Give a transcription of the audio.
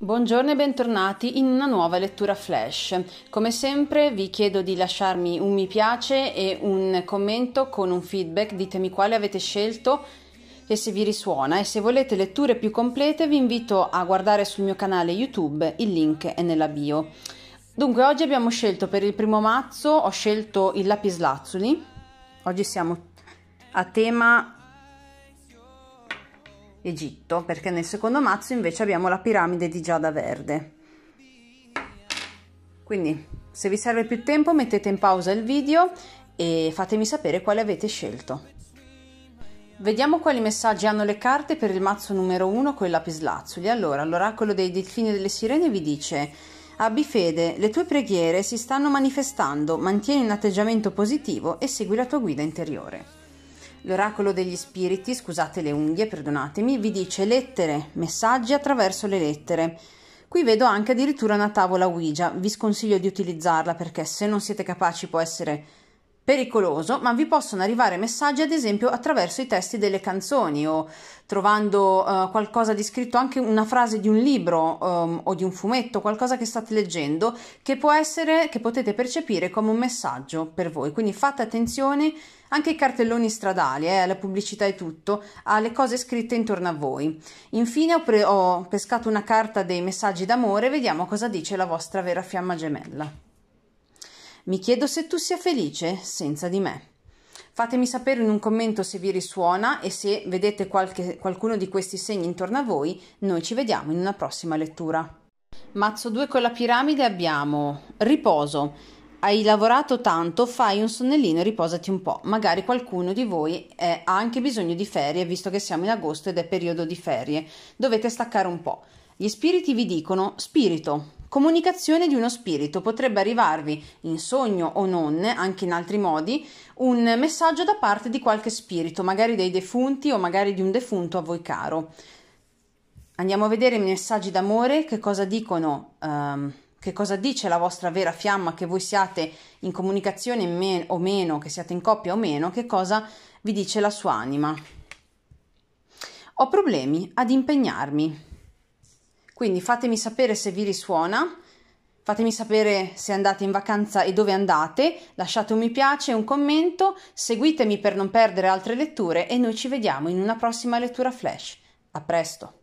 Buongiorno e bentornati in una nuova lettura flash. Come sempre vi chiedo di lasciarmi un mi piace e un commento con un feedback, ditemi quale avete scelto e se vi risuona e se volete letture più complete vi invito a guardare sul mio canale YouTube, il link è nella bio. Dunque oggi abbiamo scelto per il primo mazzo, ho scelto il lapislazzuli, oggi siamo a tema Egitto, perché nel secondo mazzo invece abbiamo la piramide di Giada Verde. Quindi se vi serve più tempo mettete in pausa il video e fatemi sapere quale avete scelto. Vediamo quali messaggi hanno le carte per il mazzo numero 1 con i lapislazzuli. Allora, l'oracolo dei delfini e delle sirene vi dice Abbi fede, le tue preghiere si stanno manifestando, mantieni un atteggiamento positivo e segui la tua guida interiore. L'oracolo degli spiriti, scusate le unghie, perdonatemi, vi dice lettere, messaggi attraverso le lettere. Qui vedo anche addirittura una tavola Ouija, vi sconsiglio di utilizzarla perché se non siete capaci può essere pericoloso, ma vi possono arrivare messaggi ad esempio attraverso i testi delle canzoni o trovando uh, qualcosa di scritto, anche una frase di un libro um, o di un fumetto, qualcosa che state leggendo, che può essere, che potete percepire come un messaggio per voi. Quindi fate attenzione anche ai cartelloni stradali, eh, alla pubblicità e tutto, alle cose scritte intorno a voi. Infine ho, pre- ho pescato una carta dei messaggi d'amore, vediamo cosa dice la vostra vera fiamma gemella. Mi chiedo se tu sia felice senza di me. Fatemi sapere in un commento se vi risuona e se vedete qualche, qualcuno di questi segni intorno a voi. Noi ci vediamo in una prossima lettura. Mazzo 2 con la piramide abbiamo riposo. Hai lavorato tanto, fai un sonnellino e riposati un po'. Magari qualcuno di voi è, ha anche bisogno di ferie, visto che siamo in agosto ed è periodo di ferie. Dovete staccare un po'. Gli spiriti vi dicono spirito, comunicazione di uno spirito. Potrebbe arrivarvi in sogno o non, anche in altri modi, un messaggio da parte di qualche spirito, magari dei defunti o magari di un defunto a voi caro. Andiamo a vedere i messaggi d'amore, che cosa dicono, um, che cosa dice la vostra vera fiamma, che voi siate in comunicazione men- o meno, che siate in coppia o meno, che cosa vi dice la sua anima. Ho problemi ad impegnarmi. Quindi fatemi sapere se vi risuona, fatemi sapere se andate in vacanza e dove andate, lasciate un mi piace, un commento, seguitemi per non perdere altre letture e noi ci vediamo in una prossima lettura flash. A presto!